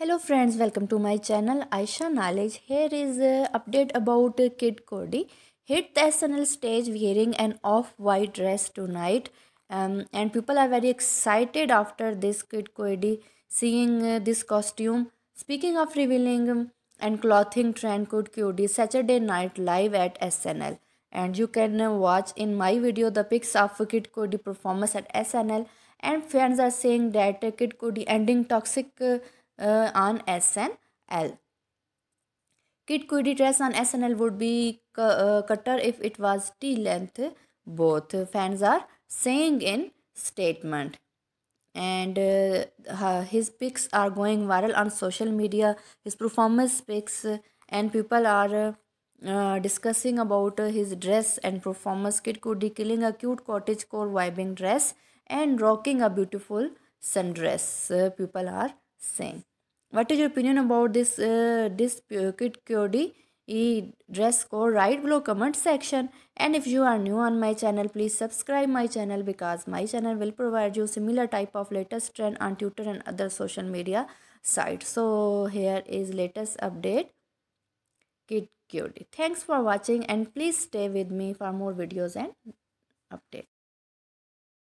hello friends welcome to my channel aisha knowledge here is a update about kid cody hit the snl stage wearing an off-white dress tonight um, and people are very excited after this kid cody seeing uh, this costume speaking of revealing um, and clothing trend kid cody saturday night live at snl and you can uh, watch in my video the pics of kid cody performance at snl and fans are saying that uh, kid cody ending toxic uh, uh, on SNL. Kit Kudi dress on SNL would be uh, cutter if it was T length. Both fans are saying in statement. And uh, his pics are going viral on social media. His performance pics uh, and people are uh, uh discussing about uh, his dress and performance. Kit Kudi killing a cute cottage core vibing dress and rocking a beautiful sundress. people are same what is your opinion about this uh, this uh, kit qd e dress code right below comment section and if you are new on my channel please subscribe my channel because my channel will provide you similar type of latest trend on twitter and other social media sites so here is latest update kit qd thanks for watching and please stay with me for more videos and updates